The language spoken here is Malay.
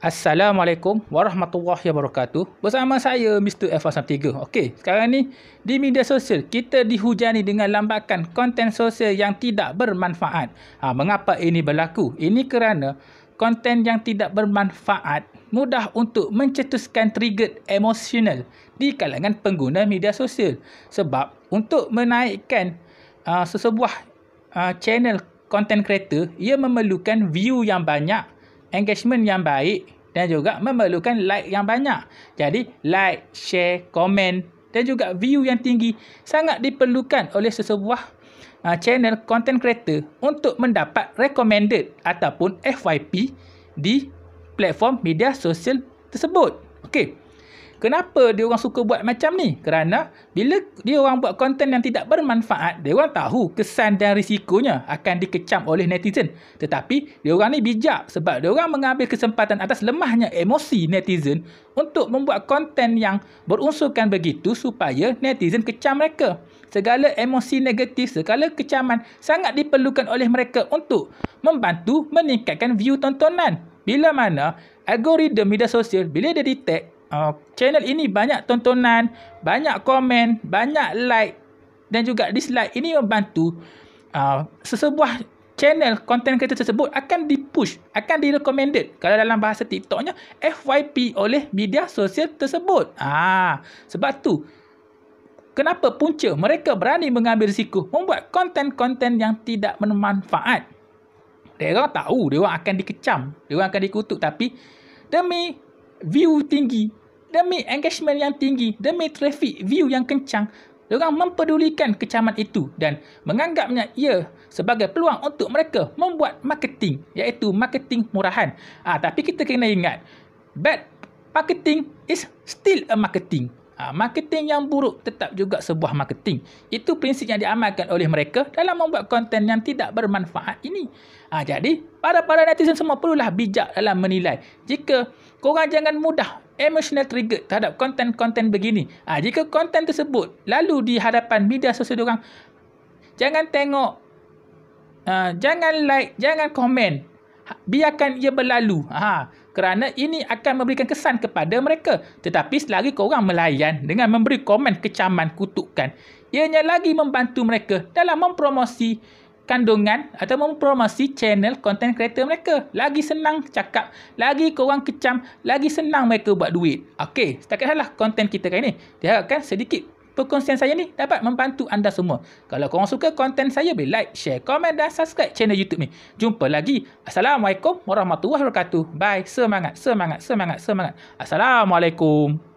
Assalamualaikum warahmatullahi wabarakatuh. Bersama saya Mr. F13. Okey, sekarang ni di media sosial kita dihujani dengan lambakan konten sosial yang tidak bermanfaat. Ha, mengapa ini berlaku? Ini kerana konten yang tidak bermanfaat mudah untuk mencetuskan trigger emosional di kalangan pengguna media sosial. Sebab untuk menaikkan uh, sesebuah uh, channel konten kreator, ia memerlukan view yang banyak engagement yang baik dan juga memerlukan like yang banyak. Jadi like, share, komen dan juga view yang tinggi sangat diperlukan oleh sesebuah uh, channel content creator untuk mendapat recommended ataupun FYP di platform media sosial tersebut. Okey. Kenapa dia orang suka buat macam ni? Kerana bila dia orang buat konten yang tidak bermanfaat, dia orang tahu kesan dan risikonya akan dikecam oleh netizen. Tetapi dia orang ni bijak sebab dia orang mengambil kesempatan atas lemahnya emosi netizen untuk membuat konten yang berunsurkan begitu supaya netizen kecam mereka. Segala emosi negatif, segala kecaman sangat diperlukan oleh mereka untuk membantu meningkatkan view tontonan. Bila mana algoritma media sosial bila dia detect Uh, channel ini banyak tontonan, banyak komen, banyak like dan juga dislike. Ini membantu uh, sesebuah channel konten kita tersebut akan dipush, akan direkomended, kalau dalam bahasa TikToknya FYP oleh media sosial tersebut. Ah, sebab tu kenapa punca mereka berani mengambil risiko membuat konten-konten yang tidak bermanfaat. Dia Mereka tahu dia akan dikecam, dia akan dikutuk tapi demi view tinggi, demi engagement yang tinggi, demi traffic view yang kencang, mereka mempedulikan kecaman itu dan menganggapnya ia sebagai peluang untuk mereka membuat marketing iaitu marketing murahan. Ah ha, tapi kita kena ingat bad marketing is still a marketing. Ha, marketing yang buruk tetap juga sebuah marketing. Itu prinsip yang diamalkan oleh mereka dalam membuat konten yang tidak bermanfaat ini. Ha, jadi, para-para netizen semua perlulah bijak dalam menilai. Jika korang jangan mudah emotional trigger terhadap konten-konten begini. Ha, jika konten tersebut lalu di hadapan media sosial diorang, jangan tengok, uh, jangan like, jangan komen. Ha, biarkan ia berlalu. Ha, kerana ini akan memberikan kesan kepada mereka. Tetapi selagi korang melayan dengan memberi komen kecaman kutukan, ianya lagi membantu mereka dalam mempromosi kandungan atau mempromosi channel content creator mereka. Lagi senang cakap, lagi korang kecam, lagi senang mereka buat duit. Okey, setakat halah content kita kali ni. Diharapkan sedikit perkongsian saya ni dapat membantu anda semua. Kalau korang suka content saya, boleh like, share, komen dan subscribe channel YouTube ni. Jumpa lagi. Assalamualaikum warahmatullahi wabarakatuh. Bye. Semangat, semangat, semangat, semangat. Assalamualaikum.